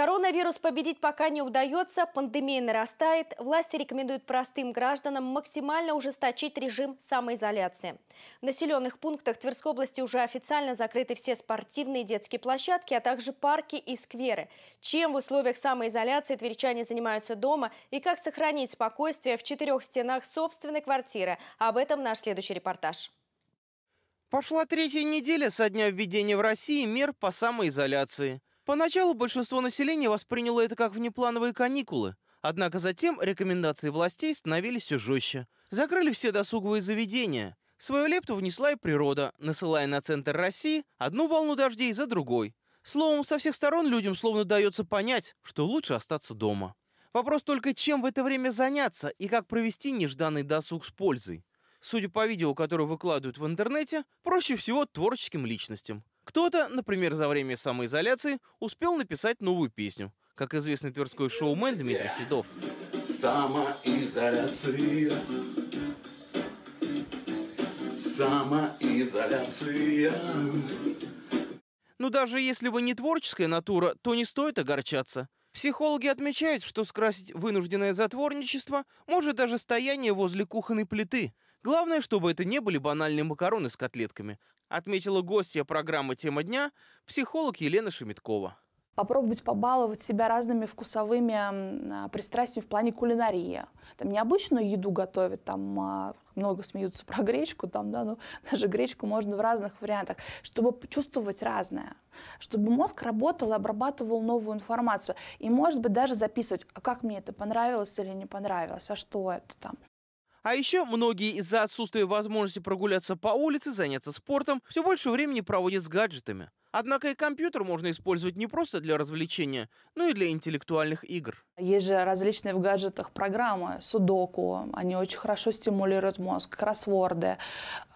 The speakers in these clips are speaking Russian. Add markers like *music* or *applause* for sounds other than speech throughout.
Коронавирус победить пока не удается, пандемия нарастает. Власти рекомендуют простым гражданам максимально ужесточить режим самоизоляции. В населенных пунктах Тверской области уже официально закрыты все спортивные и детские площадки, а также парки и скверы. Чем в условиях самоизоляции тверчане занимаются дома и как сохранить спокойствие в четырех стенах собственной квартиры, об этом наш следующий репортаж. Пошла третья неделя со дня введения в России мер по самоизоляции. Поначалу большинство населения восприняло это как внеплановые каникулы, однако затем рекомендации властей становились все жестче. Закрыли все досуговые заведения. Свою лепту внесла и природа, насылая на центр России одну волну дождей за другой. Словом, со всех сторон людям словно дается понять, что лучше остаться дома. Вопрос только, чем в это время заняться и как провести нежданный досуг с пользой. Судя по видео, которое выкладывают в интернете, проще всего творческим личностям. Кто-то, например, за время самоизоляции успел написать новую песню, как известный тверской шоумен Дмитрий Седов. Самоизоляция. Самоизоляция. Но ну, даже если вы не творческая натура, то не стоит огорчаться. Психологи отмечают, что скрасить вынужденное затворничество может даже стояние возле кухонной плиты – Главное, чтобы это не были банальные макароны с котлетками, отметила гостья программы «Тема дня» психолог Елена Шемиткова. Попробовать побаловать себя разными вкусовыми а, пристрастиями в плане кулинарии. Там необычную еду готовят, там а, много смеются про гречку, там, да, ну, *laughs* даже гречку можно в разных вариантах, чтобы чувствовать разное, чтобы мозг работал и обрабатывал новую информацию. И, может быть, даже записывать, а как мне это понравилось или не понравилось, а что это там. А еще многие из-за отсутствия возможности прогуляться по улице, заняться спортом, все больше времени проводят с гаджетами. Однако и компьютер можно использовать не просто для развлечения, но и для интеллектуальных игр. Есть же различные в гаджетах программы, судоку, они очень хорошо стимулируют мозг, кроссворды,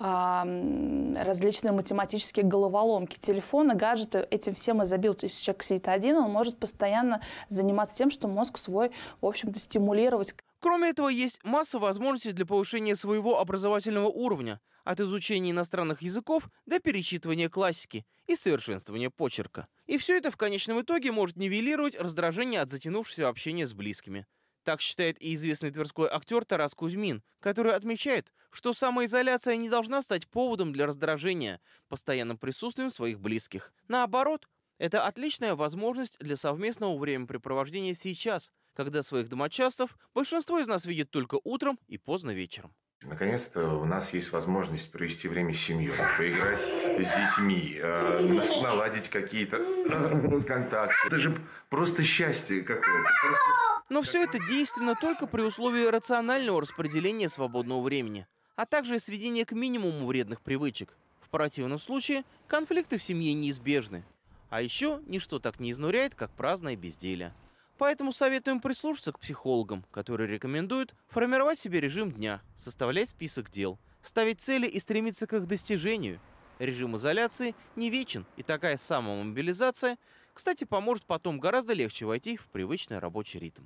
различные математические головоломки, телефоны, гаджеты, этим всем и забил. То есть человек сидит один, он может постоянно заниматься тем, что мозг свой, в общем-то, стимулировать. Кроме этого, есть масса возможностей для повышения своего образовательного уровня, от изучения иностранных языков до перечитывания классики и совершенствования почерка. И все это в конечном итоге может нивелировать раздражение от затянувшегося общения с близкими. Так считает и известный тверской актер Тарас Кузьмин, который отмечает, что самоизоляция не должна стать поводом для раздражения постоянным присутствием своих близких. Наоборот, это отличная возможность для совместного времяпрепровождения сейчас – когда своих домочадцев большинство из нас видит только утром и поздно вечером. Наконец-то у нас есть возможность провести время с семьей, поиграть с детьми, а, наладить какие-то э, контакты. Это же просто счастье какое-то. Но все это действенно только при условии рационального распределения свободного времени, а также сведения к минимуму вредных привычек. В противном случае конфликты в семье неизбежны. А еще ничто так не изнуряет, как праздное безделие. Поэтому советуем прислушаться к психологам, которые рекомендуют формировать себе режим дня, составлять список дел, ставить цели и стремиться к их достижению. Режим изоляции не вечен, и такая самомобилизация, кстати, поможет потом гораздо легче войти в привычный рабочий ритм.